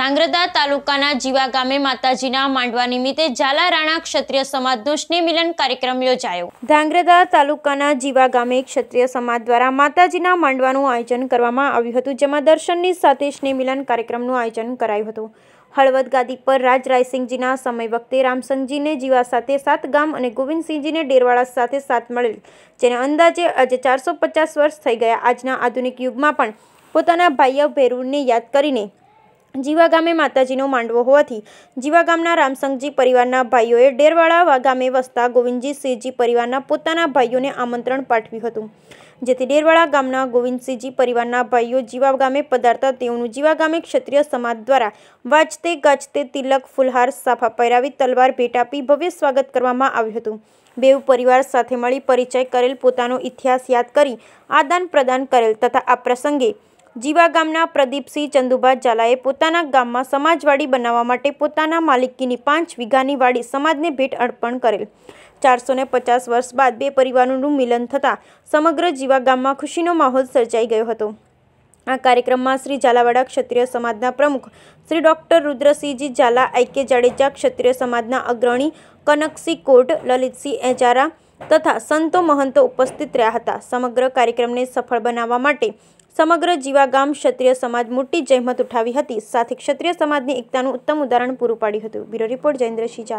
ધ્રાંગધ્રા તાલુકાના જીવા ગામે માતાજીના માંડવા નિમિત્તે ઝાલા રાણા ક્ષત્રિય સમાજનો સ્નેહમિલન કાર્યક્રમ યોજાયો ધ્રાંગધ્રા તાલુકાના જીવા ગામે ક્ષત્રિય સમાજ દ્વારા માતાજીના માંડવાનું આયોજન કરવામાં આવ્યું હતું જેમાં દર્શનની સાથે સ્નેહમિલન કાર્યક્રમનું આયોજન કરાયું હતું હળવદ ગાદી પર રાજ રાયસિંહજીના સમય વખતે રામસંગજીને જીવા સાથે સાત ગામ અને ગોવિંદસિંહજીને ડેરવાળા સાથે સાથ મળેલ જેને અંદાજે આજે ચારસો પચાસ વર્ષ થઈ ગયા આજના આધુનિક યુગમાં પણ પોતાના ભાઈઓ ભેરુને યાદ કરીને જીવા ગામે માતાજીનો માંડવો હોવાથી જીવા ગામના રામસંગજી પરિવારના ભાઈઓએ ડેરવાળા ગામે વસતા ગોવિંદજીસિંહજી પરિવારના પોતાના ભાઈઓને આમંત્રણ પાઠવ્યું હતું જેથી ડેરવાળા ગામના ગોવિંદસિંહજી પરિવારના ભાઈઓ જીવા ગામે પધારતા તેઓનું જીવા ગામે ક્ષત્રિય સમાજ દ્વારા વાજતે ગાજતે તિલક ફુલહાર સાફા પહેરાવી તલવાર ભેટ આપી ભવ્ય સ્વાગત કરવામાં આવ્યું હતું બેઉ પરિવાર સાથે મળી પરિચય કરેલ પોતાનો ઇતિહાસ યાદ કરી આદાન પ્રદાન કરેલ તથા આ પ્રસંગે જીવા ગામના પ્રદીપસિંહ ચંદુભા ઝાલાએ પોતાના ગામમાં સમાજવાડી બનાવવા માટે પોતાના માલિકીની પાંચ વીઘાની વાડી સમાજને ભેટ અર્પણ કરેલ ચારસો પચાસ વર્ષ બાદ બે પરિવારોનું મિલન થતાં સમગ્ર જીવા ગામમાં ખુશીનો માહોલ સર્જાઈ ગયો હતો આ કાર્યક્રમમાં શ્રી ઝાલાવાડા ક્ષત્રિય સમાજના પ્રમુખ શ્રી ડૉક્ટર રુદ્રસિંહજી ઝાલા આઈકે જાડેજા ક્ષત્રિય સમાજના અગ્રણી કનકસિંહ કોટ લલિતસિંહ એજારા તથા સંતો મહંતો ઉપસ્થિત રહ્યા હતા સમગ્ર કાર્યક્રમને સફળ બનાવવા માટે સમગ્ર જીવા ગામ ક્ષત્રિય સમાજ મોટી જહેમત ઉઠાવી હતી સાથે ક્ષત્રિય સમાજની એકતાનું ઉત્તમ ઉદાહરણ પૂરું પાડ્યું હતું બ્યુરો રિપોર્ટ જયેન્દ્રસિંહ ઝાલા